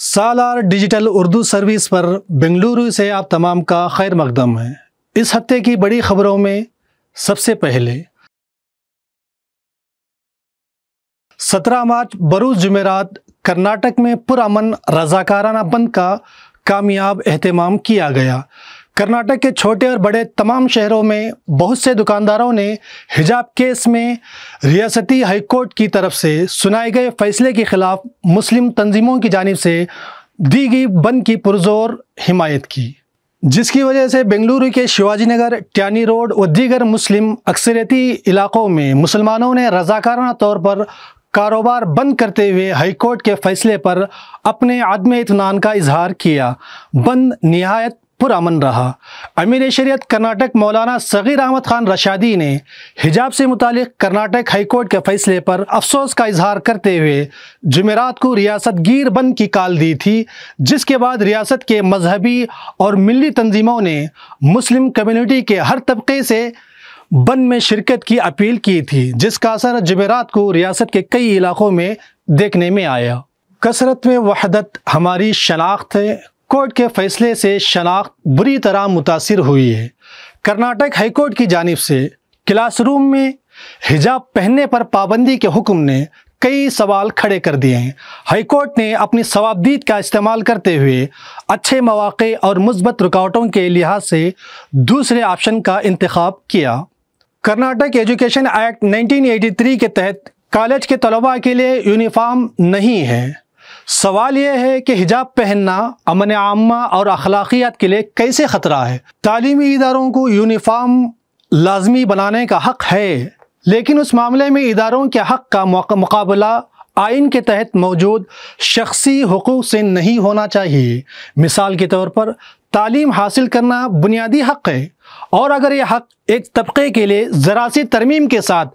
सालार digital Urdu service पर बेंगलुरु से आप तमाम का खैर मकदम है इस हफ्ते की बड़ी खबरों में सबसे पहले 17 मार्च बरूज जुमेरात कर्नाटक में पुरामन रजाकाराना बंद का कामयाब अहतमाम किया गया कर्नाटक के छोटे और बड़े तमाम शहरों में बहुत से दुकानदारों ने हिजाब केस में रियासती हाईकोर्ट की तरफ से सुनाए गए फैसले के ख़िलाफ़ मुस्लिम तंजीमों की जानब से दी गई बंद की पुरजोर हिमायत की जिसकी वजह से बेंगलुरु के शिवाजी नगर ट्यानी रोड और दीगर मुस्लिम अक्सरती इलाक़ों में मुसलमानों ने रजाकारा तौर पर कारोबार बंद करते हुए हाईकोर्ट के फैसले पर अपने आदम इतमान का इजहार किया बंद नहायत पुरान रहा अमीर शरीत कर्नाटक मौलाना सगीर अहमद खान रशादी ने हिजाब से मुतक कर्नाटक हाईकोर्ट के फैसले पर अफसोस का इजहार करते हुए जमेरात को रियासत गिर बंद की काल दी थी जिसके बाद रियासत के मजहबी और मिली तंजीमों ने मुस्लिम कम्यूनिटी के हर तबके से बंद में शिरकत की अपील की थी जिसका असर जमेरात को रियासत के कई इलाकों में देखने में आया कसरत में वहदत हमारी शनाख्त है कोर्ट के फैसले से शनाख्त बुरी तरह मुतासर हुई है कर्नाटक हाईकोर्ट की जानब से क्लासरूम में हिजाब पहनने पर पाबंदी के हुक्म ने कई सवाल खड़े कर दिए हैं हाईकोर्ट ने अपनी सवाबदीद का इस्तेमाल करते हुए अच्छे मौाक़े और मुस्बत रुकावटों के लिहाज से दूसरे ऑप्शन का इंतखब किया कर्नाटक एजुकेशन एक्ट 1983 के तहत कॉलेज के तलबा के लिए यूनिफॉर्म नहीं है सवाल यह है कि हिजाब पहनना अमन आमा और अखलाकियात के लिए कैसे ख़तरा है तालीमी इदारों को यूनिफाम लाजमी बनाने का हक़ है लेकिन उस मामले में इदारों के हक़ का मुकाबला आइन के तहत मौजूद शख्सी हकूक़ से नहीं होना चाहिए मिसाल के तौर पर तालीम हासिल करना बुनियादी हक़ है और अगर यह हक़ एक तबके के लिए ज़रा सी तरमीम के साथ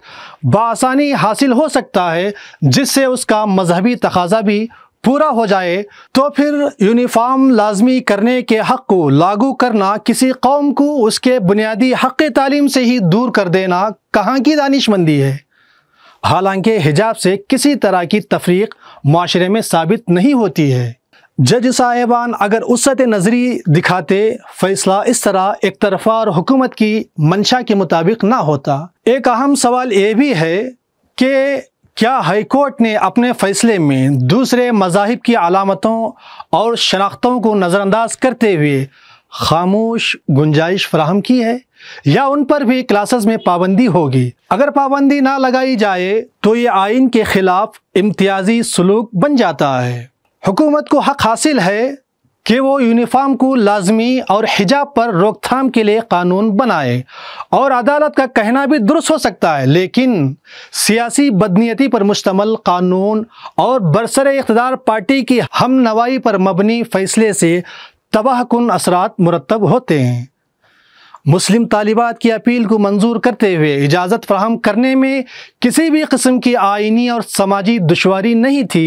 बासानी हासिल हो सकता है जिससे उसका मजहबी तकाजा भी पूरा हो जाए तो फिर यूनिफॉर्म लाजमी करने के हक़ को लागू करना किसी कौम को उसके बुनियादी हक़ तालीम से ही दूर कर देना कहाँ की दानिशमंदी है हालांकि हिजाब से किसी तरह की तफरीक माशरे में साबित नहीं होती है जज साहिबान अगर उसत नज़री दिखाते फैसला इस तरह एक तरफा और हुकूमत की मंशा के मुताबिक ना होता एक अहम सवाल ये भी है कि क्या हाईकोर्ट ने अपने फैसले में दूसरे मजाहब की अलामतों और शनाख्तों को नज़रअंदाज करते हुए खामोश गुंजाइश फ्राहम की है या उन पर भी क्लासेस में पाबंदी होगी अगर पाबंदी ना लगाई जाए तो ये आइन के खिलाफ इम्तियाजी सलूक बन जाता है हुकूमत को हक हासिल है कि वो यूनिफॉर्म को लाजमी और हिजाब पर रोकथाम के लिए कानून बनाए और अदालत का कहना भी दुरुस्त हो सकता है लेकिन सियासी बदनीति पर मुश्तमल कानून और बरसर इकतदार पार्टी की हम नवाई पर मबनी फैसले से तबाह कन मुरतब होते हैं मुस्लिम तालिबात की अपील को मंजूर करते हुए इजाज़त फ्राहम करने में किसी भी किस्म की आइनी और समाजी दुशारी नहीं थी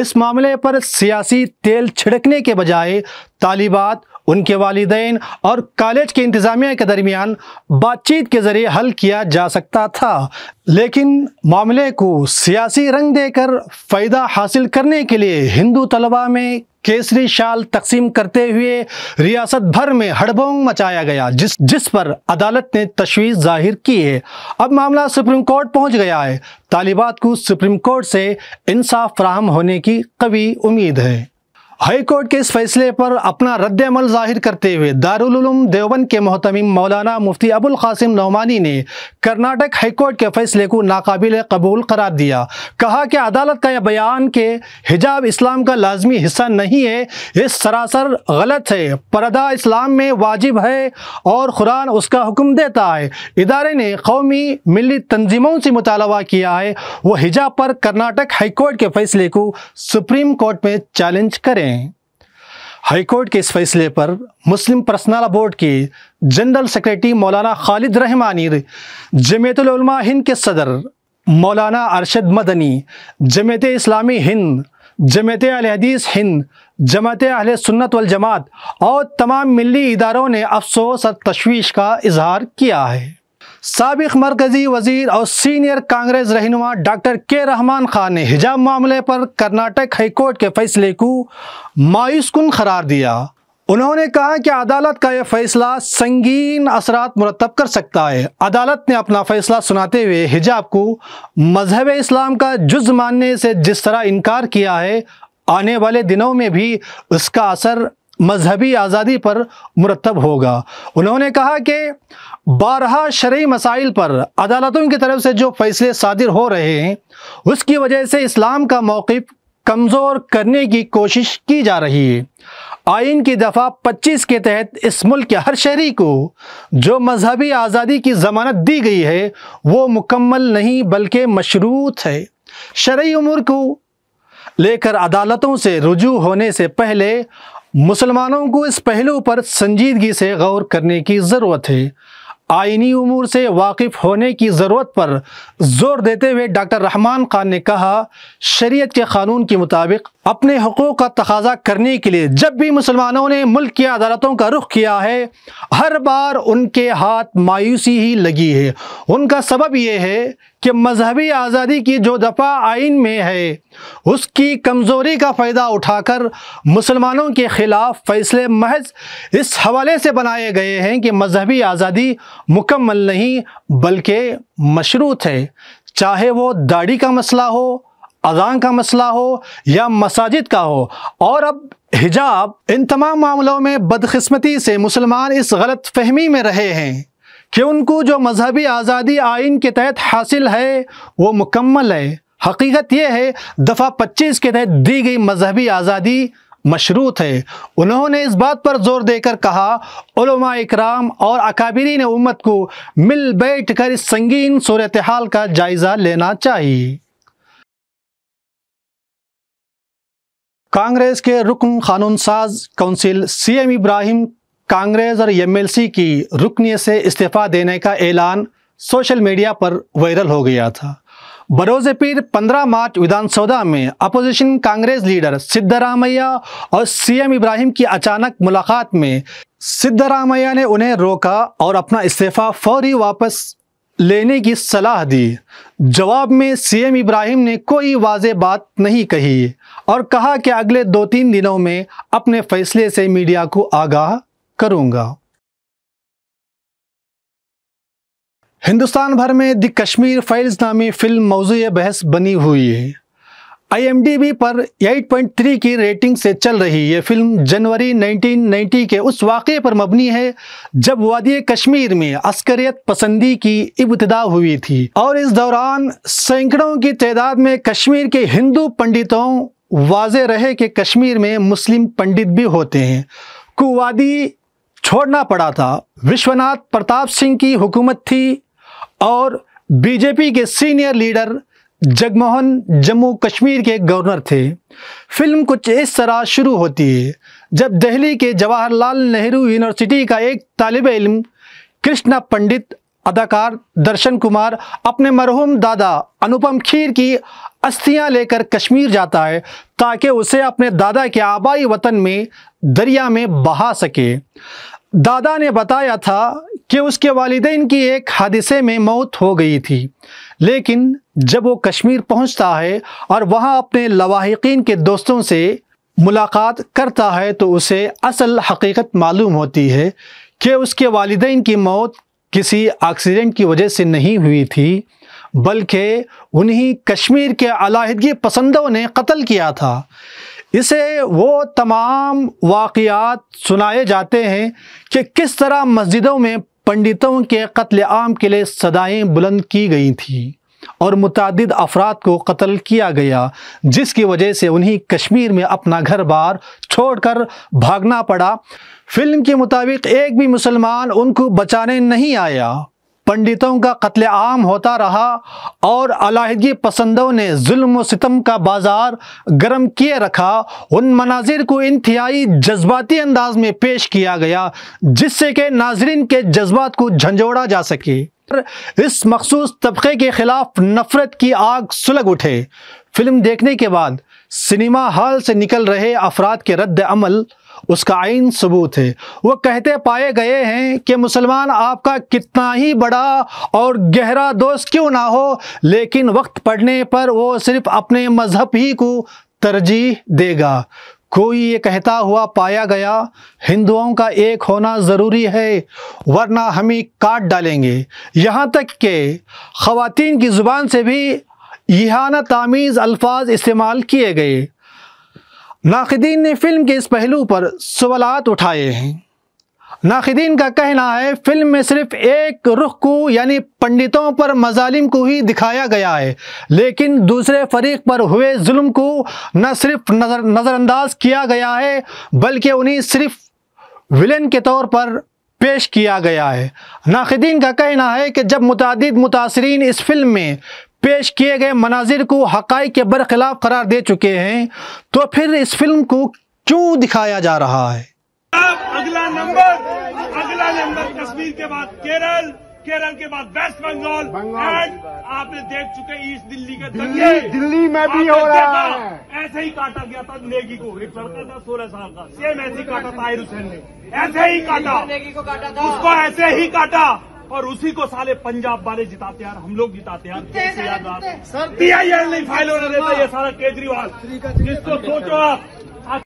इस मामले पर सियासी तेल छिड़कने के बजाय तालिबात उनके वालदेन और कॉलेज के इंतज़ामिया के दरमियान बातचीत के ज़रिए हल किया जा सकता था लेकिन मामले को सियासी रंग देकर फ़ायदा हासिल करने के लिए हिंदू तलबा में केसरी शाल तकसीम करते हुए रियासत भर में हड़बोंग मचाया गया जिस जिस पर अदालत ने तशवीश जाहिर की है अब मामला सुप्रीम कोर्ट पहुंच गया है तालिबात को सुप्रीम कोर्ट से इंसाफ फ्राहम होने की कवी उम्मीद है हाईकोर्ट के इस फैसले पर अपना रद्द अमल जाहिर करते हुए दारुलूम देवबंद के मोहतमिम मौलाना मुफ्ती अबुल कासिम नौमानी ने कर्नाटक हाईकोर्ट के फैसले को नाकबिल कबूल करार दिया कहा कि अदालत का यह बयान के हिजाब इस्लाम का लाजमी हिस्सा नहीं है ये सरासर गलत है परदा इस्लाम में वाजिब है और कुरान उसका हुक्म देता है इदारे ने कौमी मिली तंजीमों से मुतालबा किया है वह हिजाब पर कर्नाटक हाईकोर्ट के फैसले को सुप्रीम कोर्ट में चैलेंज करें हैं हाईकोर्ट के इस फैसले पर मुस्लिम पर्सनल बोर्ड के जनरल सेक्रेटरी मौलाना खालिद रहमानी जमीतलमा हिंद के सदर मौलाना अरशद मदनी जमत इस्लामी हिंद जमत अलहदीस हिंद जमत अहल सुन्नत वल जमात और तमाम मिली इदारों ने अफसोस और तशवीश का इजहार किया है सबक मरकज़ी वजीर और सीनियर कांग्रेस रहनुमा डॉक्टर के रहमान खान ने हिजाब मामले पर कर्नाटक हाईकोर्ट के फैसले को मायूसकुन करार दिया उन्होंने कहा कि अदालत का यह फैसला संगीन असरात मुरतब कर सकता है अदालत ने अपना फैसला सुनाते हुए हिजाब को मजहब इस्लाम का जुज मानने से जिस तरह इनकार किया है आने वाले दिनों में भी उसका असर मजहबी आज़ादी पर मुरतब होगा उन्होंने कहा कि बारह शरी मसाइल पर अदालतों की तरफ से जो फैसले सादिर हो रहे हैं उसकी वजह से इस्लाम का मौक़ कमज़ोर करने की कोशिश की जा रही है आइन की दफ़ा पच्चीस के तहत इस मुल्क के हर शहरी को जो मजहबी आज़ादी की ज़मानत दी गई है वो मुकम्मल नहीं बल्कि मशरूत है शरी उम्र को लेकर अदालतों से रुजू होने से पहले मुसलमानों को इस पहलू पर संजीदगी से गौर करने की ज़रूरत है आइनी उमूर से वाकिफ़ होने की ज़रूरत पर जोर देते हुए डॉक्टर रहमान खान ने कहा शरीयत के कानून के मुताबिक अपने हकूक़ का तकाजा करने के लिए जब भी मुसलमानों ने मुल्क की अदालतों का रुख किया है हर बार उनके हाथ मायूसी ही लगी है उनका सबब यह है कि मजहबी आज़ादी की जो दफ़ा आइन में है उसकी कमज़ोरी का फ़ायदा उठाकर मुसलमानों के ख़िलाफ़ फ़ैसले महज इस हवाले से बनाए गए हैं कि मजहबी आज़ादी मुकम्मल नहीं बल्कि मशरूत है चाहे वो दाढ़ी का मसला हो अजान का मसला हो या मसाजिद का हो और अब हिजाब इन तमाम मामलों में बदकिस्मती से मुसलमान इस गलत फहमी में रहे हैं कि उनको जो मजहबी आज़ादी आइन के तहत हासिल है वो मुकम्मल है हकीकत यह है दफ़ा पच्चीस के तहत दी गई मजहबी आज़ादी मशरूत है उन्होंने इस बात पर जोर देकर कहा इकराम और अकाबरीन उम्मत को मिल बैठ कर इस संगीन सूरत हाल का जायज़ा लेना चाहिए कांग्रेस के रुकन कानून साज council C M Ibrahim Congress और एमएलसी की रुकनी से इस्तीफा देने का ऐलान सोशल मीडिया पर वायरल हो गया था बरोज पीर 15 मार्च विधानसभा में अपोजिशन कांग्रेस लीडर सिद्धरामैया और सीएम इब्राहिम की अचानक मुलाकात में सिद्धरामैया ने उन्हें रोका और अपना इस्तीफा फौरी वापस लेने की सलाह दी जवाब में सीएम इब्राहिम ने कोई वाज बात नहीं कही और कहा कि अगले दो तीन दिनों में अपने फैसले से मीडिया को आगाह करूंगा हिंदुस्तान भर में द कश्मीर फाइल्स नामी फिल्म मौजू बहस बनी हुई है आईएमडीबी पर 8.3 की रेटिंग से चल रही ये फिल्म जनवरी 1990 के उस वाक़े पर मबनी है जब वादी कश्मीर में अस्करियत पसंदी की इब्तदा हुई थी और इस दौरान सैकड़ों की तादाद में कश्मीर के हिंदू पंडितों वाजे रहे कि कश्मीर में मुस्लिम पंडित भी होते हैं कुवादी छोड़ना पड़ा था विश्वनाथ प्रताप सिंह की हुकूमत थी और बीजेपी के सीनियर लीडर जगमोहन जम्मू कश्मीर के गवर्नर थे फिल्म कुछ इस तरह शुरू होती है जब दिल्ली के जवाहरलाल नेहरू यूनिवर्सिटी का एक तालब इल्म कृष्णा पंडित अदाकार दर्शन कुमार अपने मरहूम दादा अनुपम खीर की अस्थियां लेकर कश्मीर जाता है ताकि उसे अपने दादा के आबाई वतन में दरिया में बहा सके दादा ने बताया था कि उसके वालदेन की एक हादसे में मौत हो गई थी लेकिन जब वो कश्मीर पहुंचता है और वहाँ अपने लवाहिकीन के दोस्तों से मुलाकात करता है तो उसे असल हकीकत मालूम होती है कि उसके वालदेन की मौत किसी एक्सीडेंट की वजह से नहीं हुई थी बल्कि उन्हीं कश्मीर के अलाहदगी पसंदों ने कत्ल किया था इसे वो तमाम वाक़ात सुनाए जाते हैं कि किस तरह मस्जिदों में पंडितों के कत्ल आम के लिए सदाएँ बुलंद की गई थीं और मुतद अफराद को कत्ल किया गया जिसकी वजह से उन्हें कश्मीर में अपना घर बार छोड़कर भागना पड़ा फिल्म के मुताबिक एक भी मुसलमान उनको बचाने नहीं आया पंडितों का कत्ल आम होता रहा और अलाहदगी पसंदों ने जुल्म सितम का बाज़ार गर्म किए रखा उन मनाजिर को इंतहाई जज्बाती अंदाज में पेश किया गया जिससे कि नाजरन के जज्बात को झंझोड़ा जा सके इस मखसूस तबके के ख़िलाफ़ नफ़रत की आग सुलग उठे फिल्म देखने के बाद सिनेमा हॉल से निकल रहे अफराद के रद्द अमल उसका आइन सबूत है वो कहते पाए गए हैं कि मुसलमान आपका कितना ही बड़ा और गहरा दोस्त क्यों ना हो लेकिन वक्त पड़ने पर वो सिर्फ अपने मज़हब ही को तरजीह देगा कोई ये कहता हुआ पाया गया हिंदुओं का एक होना ज़रूरी है वरना हम ही काट डालेंगे यहाँ तक कि ख़वातीन की ज़ुबान से भी यहाना तामीज़ अल्फाज इस्तेमाल किए गए नाकदीन ने फिल्म के इस पहलू पर सवाल उठाए हैं नाकदीन का कहना है फिल्म में सिर्फ एक रुख को यानी पंडितों पर मजालिम को ही दिखाया गया है लेकिन दूसरे फरीक पर हुए जुल्म को न सिर्फ नज़र नज़रअंदाज किया गया है बल्कि उन्हें सिर्फ विलेन के तौर पर पेश किया गया है नाकदीन का कहना है कि जब मुतद मुतासरीन इस फिल्म में पेश किए गए मनाजिर को हकाई के बरखिलाफ करार दे चुके हैं तो फिर इस फिल्म को क्यों दिखाया जा रहा है अगला नंबर अगला नंबर कश्मीर के बाद केरल केरल के बाद वेस्ट बंगाल एंड आपने देख चुके ईस्ट दिल्ली के दिल्ली, दिल्ली में भी हो रहा है ऐसे ही काटा गया था नेगी को एक लड़का था सोलह साल का सेम ऐसे ही काटा ताहिर हुसैन ने ऐसे ही काटा उसको ऐसे ही काटा और उसी को साले पंजाब वाले जिताते यार हम लोग जिताते यार कैसे यार सर पीआईएल नहीं फाइल होने देता ये सारा केजरीवाल जिसको सोचो आप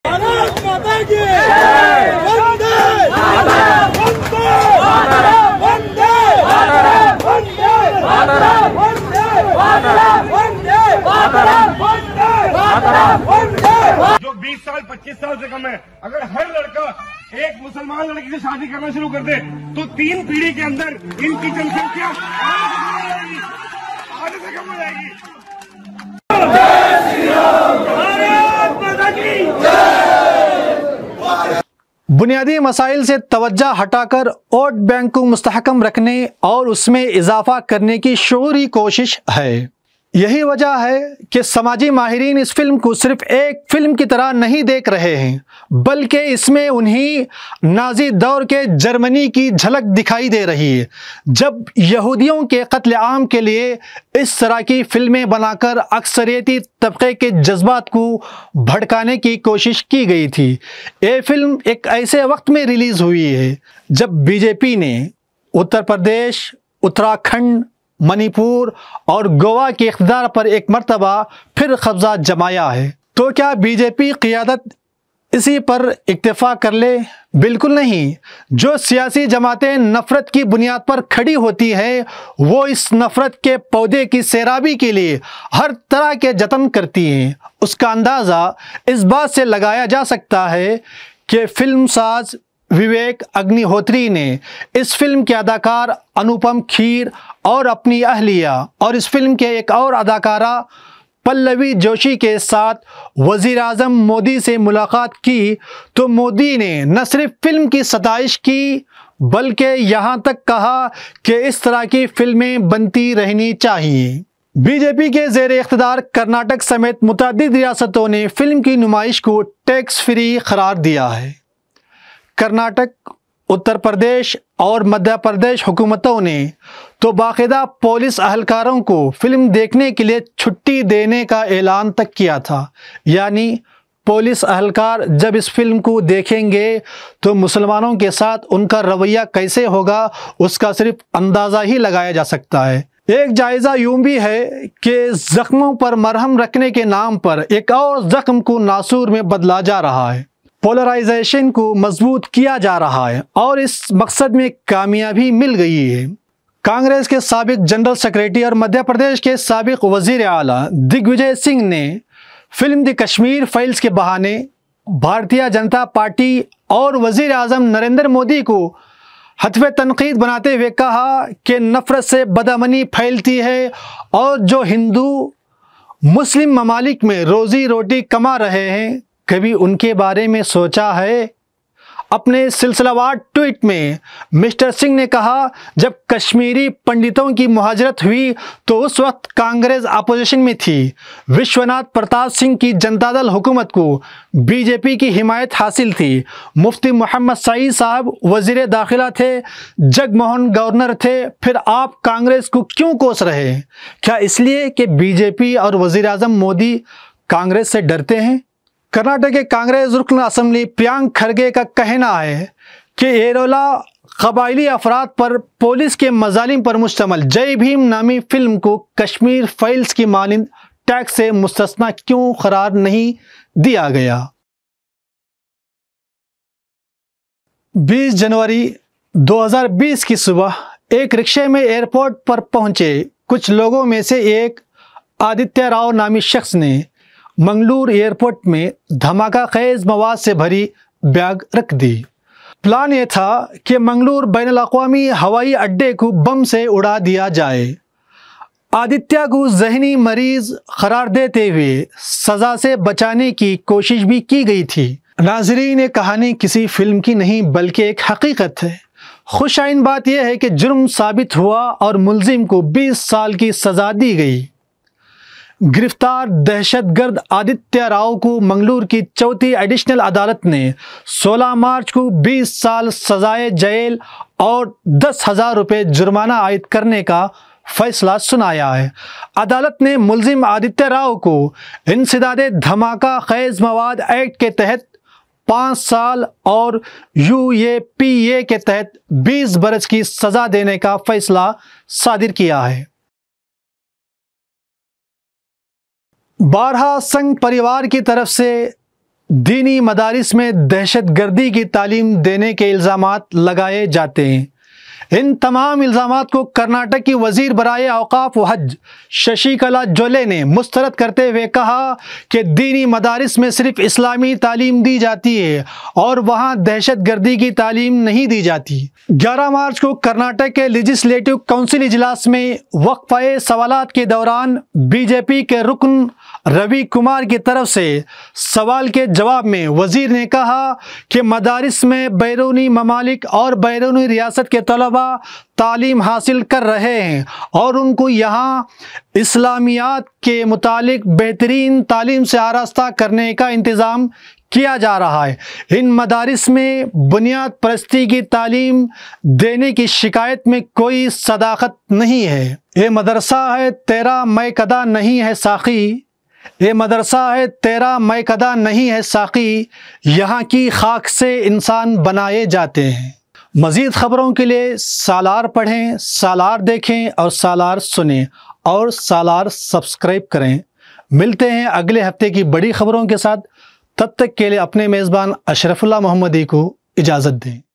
जो 20 साल 25 साल से कम है अगर हर लड़का एक मुसलमान लड़की से शादी करना शुरू कर दे तो तीन पीढ़ी के अंदर इनकी जनसंख्या से कम हो जाएगी बुनियादी मसाइल से तवज्जा हटाकर वोट बैंक को मुस्तकम रखने और उसमें इजाफा करने की शोरी कोशिश है यही वजह है कि समाजी माहरीन इस फिल्म को सिर्फ एक फिल्म की तरह नहीं देख रहे हैं बल्कि इसमें उन्हें नाजी दौर के जर्मनी की झलक दिखाई दे रही है जब यहूदियों के कत्लेआम के लिए इस तरह की फिल्में बनाकर अक्सरियती तबके के जज्बात को भड़काने की कोशिश की गई थी ये फिल्म एक ऐसे वक्त में रिलीज़ हुई है जब बीजेपी ने उत्तर प्रदेश उत्तराखंड मणिपुर और गोवा के इकदार पर एक मरतबा फिर कब्जा जमाया है तो क्या बीजेपी क़ियादत इसी पर इतफा कर ले बिल्कुल नहीं जो सियासी जमातें नफ़रत की बुनियाद पर खड़ी होती हैं वो इस नफ़रत के पौधे की सैराबी के लिए हर तरह के जतन करती हैं उसका अंदाज़ा इस बात से लगाया जा सकता है कि फिल्म साज विवेक अग्निहोत्री ने इस फिल्म के अदाकार अनुपम खीर और अपनी अहलिया और इस फिल्म के एक और अदाकारा पल्लवी जोशी के साथ वज़ी अजम मोदी से मुलाकात की तो मोदी ने न सिर्फ फिल्म की सताइश की बल्कि यहाँ तक कहा कि इस तरह की फिल्में बनती रहनी चाहिए बीजेपी के जेर इकतदार कर्नाटक समेत मुतद रियासतों ने फिल्म की नुमाइश को टैक्स फ्री करार दिया है कर्नाटक उत्तर प्रदेश और मध्य प्रदेश हुकूमतों ने तो बाकायदा पुलिस अहलकारों को फिल्म देखने के लिए छुट्टी देने का ऐलान तक किया था यानी पुलिस अहलकार जब इस फिल्म को देखेंगे तो मुसलमानों के साथ उनका रवैया कैसे होगा उसका सिर्फ अंदाज़ा ही लगाया जा सकता है एक जायज़ा यूं भी है कि ज़ख्मों पर मरहम रखने के नाम पर एक और ज़ख्म को नासूर में बदला जा रहा है पोलराइजेशन को मजबूत किया जा रहा है और इस मकसद में कामयाबी मिल गई है कांग्रेस के सबक जनरल सेक्रेटरी और मध्य प्रदेश के सबक वजीर अला दिग्विजय सिंह ने फिल्म द कश्मीर फाइल्स के बहाने भारतीय जनता पार्टी और वजीर अजम नरेंद्र मोदी को हतफ तनकीद बनाते हुए कहा कि नफ़रत से बदमनी फैलती है और जो हिंदू मुस्लिम ममालिक में रोज़ी रोटी कमा रहे हैं कभी उनके बारे में सोचा है अपने सिलसिलावार ट्वीट में मिस्टर सिंह ने कहा जब कश्मीरी पंडितों की मुहाजरत हुई तो उस वक्त कांग्रेस अपोजिशन में थी विश्वनाथ प्रताप सिंह की जनता दल हुकूमत को बीजेपी की हिमायत हासिल थी मुफ्ती मोहम्मद सईद साहब वजीर दाखिला थे जगमोहन गवर्नर थे फिर आप कांग्रेस को क्यों कोस रहे क्या इसलिए कि बीजेपी और वजीर मोदी कांग्रेस से डरते हैं कर्नाटक के कांग्रेस रुकन असम्बली प्रियांक खरगे का कहना है कि एरोला कबायली अफराद पर पुलिस के मजालिम पर मुश्तमल जय भीम नामी फिल्म को कश्मीर फाइल्स की मानंद टैक्स से मुस्तना क्यों करार नहीं दिया गया 20 जनवरी 2020 की सुबह एक रिक्शे में एयरपोर्ट पर पहुंचे कुछ लोगों में से एक आदित्य राव नामी शख्स ने मंगलूर एयरपोर्ट में धमाका खेज मवाद से भरी बैग रख दी प्लान ये था कि मंगलूर बैन अवी हवाई अड्डे को बम से उड़ा दिया जाए आदित्य को जहनी मरीज करार देते हुए सज़ा से बचाने की कोशिश भी की गई थी नाजरीन ये कहानी किसी फिल्म की नहीं बल्कि एक हकीकत है खुशाइन बात यह है कि जुर्म साबित हुआ और मुलजिम को 20 साल की सज़ा दी गई गिरफ्तार दहशतगर्द आदित्य राव को मंगलूर की चौथी एडिशनल अदालत ने 16 मार्च को 20 साल सजाए जेल और दस हज़ार रुपये जुर्माना आयद करने का फैसला सुनाया है अदालत ने मुलजिम आदित्य राव को इंसदाद धमाका खैज मवाद एक्ट के तहत पाँच साल और यू ए पी ए के तहत बीस बरस की सज़ा देने का फैसला सादिर किया है बारहा संघ परिवार की तरफ से दीनी मदारस में दहशत गर्दी की तालीम देने के इल्ज़ाम लगाए जाते हैं इन तमाम इल्ज़ाम को कर्नाटक की वजीर बरए अवकाफ हज शशिकला जोले ने मुस्तरद करते हुए कहा कि दीनी मदारस में सिर्फ इस्लामी तालीम दी जाती है और वहाँ दहशत गर्दी की तालीम नहीं दी जाती ग्यारह मार्च को कर्नाटक के लेजिस्लेटिव काउंसिल इजलास में वक्फ़ सवाल के दौरान बीजेपी के रुकन रवि कुमार की तरफ से सवाल के जवाब में वजीर ने कहा कि मदारस में बैरूनी ममालिक और बैरूनी रियासत के तलबा तालीम हासिल कर रहे हैं और उनको यहाँ इस्लामियात के मुतालिक बेहतरीन तालीम से आरास्ता करने का इंतज़ाम किया जा रहा है इन मदारस में बुनियाद परस्ती की तालीम देने की शिकायत में कोई सदाकत नहीं है ये मदरसा है तेरा मैकदा कदा नहीं है साखी ये मदरसा है तेरा मैकदा नहीं है साकी यहाँ की खाक से इंसान बनाए जाते हैं मज़ीद ख़बरों के लिए सालार पढ़ें सालार देखें और सालार सुने और सालार सब्सक्राइब करें मिलते हैं अगले हफ्ते की बड़ी ख़बरों के साथ तब तक के लिए अपने मेज़बान अशरफुल्ला मोहम्मदी को इजाज़त दें